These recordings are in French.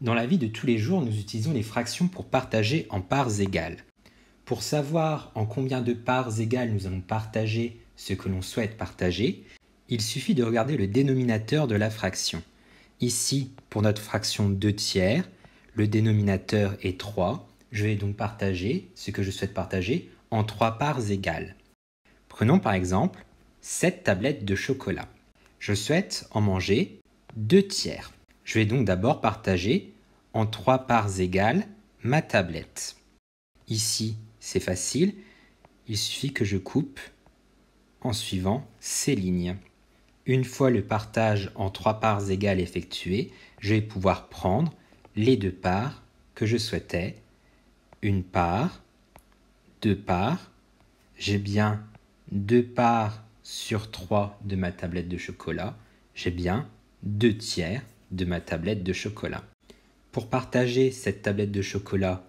Dans la vie de tous les jours, nous utilisons les fractions pour partager en parts égales. Pour savoir en combien de parts égales nous allons partager ce que l'on souhaite partager, il suffit de regarder le dénominateur de la fraction. Ici, pour notre fraction 2 tiers, le dénominateur est 3. Je vais donc partager ce que je souhaite partager en 3 parts égales. Prenons par exemple 7 tablettes de chocolat. Je souhaite en manger 2 tiers. Je vais donc d'abord partager en trois parts égales ma tablette. Ici, c'est facile, il suffit que je coupe en suivant ces lignes. Une fois le partage en trois parts égales effectué, je vais pouvoir prendre les deux parts que je souhaitais. Une part, deux parts. J'ai bien deux parts sur trois de ma tablette de chocolat. J'ai bien deux tiers de ma tablette de chocolat. Pour partager cette tablette de chocolat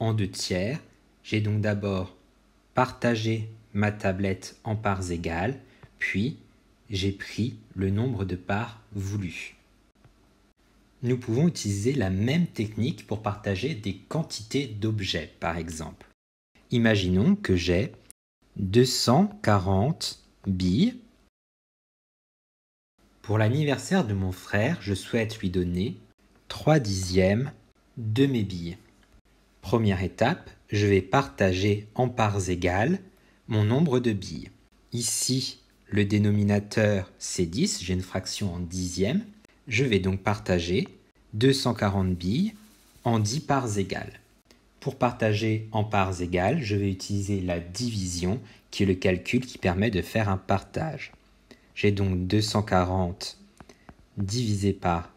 en deux tiers, j'ai donc d'abord partagé ma tablette en parts égales, puis j'ai pris le nombre de parts voulues. Nous pouvons utiliser la même technique pour partager des quantités d'objets, par exemple. Imaginons que j'ai 240 billes pour l'anniversaire de mon frère, je souhaite lui donner 3 dixièmes de mes billes. Première étape, je vais partager en parts égales mon nombre de billes. Ici, le dénominateur c'est 10, j'ai une fraction en dixièmes. Je vais donc partager 240 billes en 10 parts égales. Pour partager en parts égales, je vais utiliser la division qui est le calcul qui permet de faire un partage. J'ai donc 240 divisé par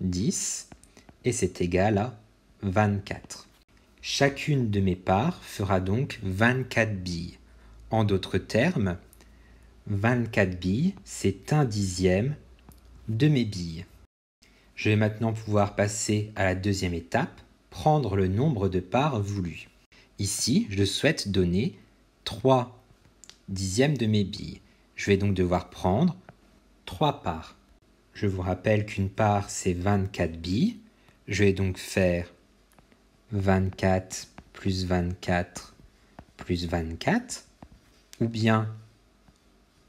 10 et c'est égal à 24. Chacune de mes parts fera donc 24 billes. En d'autres termes, 24 billes, c'est un dixième de mes billes. Je vais maintenant pouvoir passer à la deuxième étape, prendre le nombre de parts voulues. Ici, je souhaite donner 3 dixièmes de mes billes. Je vais donc devoir prendre 3 parts. Je vous rappelle qu'une part, c'est 24 billes. Je vais donc faire 24 plus 24 plus 24, ou bien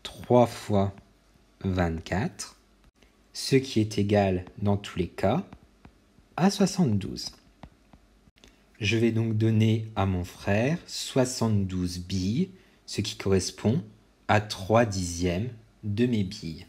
3 fois 24, ce qui est égal dans tous les cas à 72. Je vais donc donner à mon frère 72 billes, ce qui correspond à 3 dixièmes de mes billes.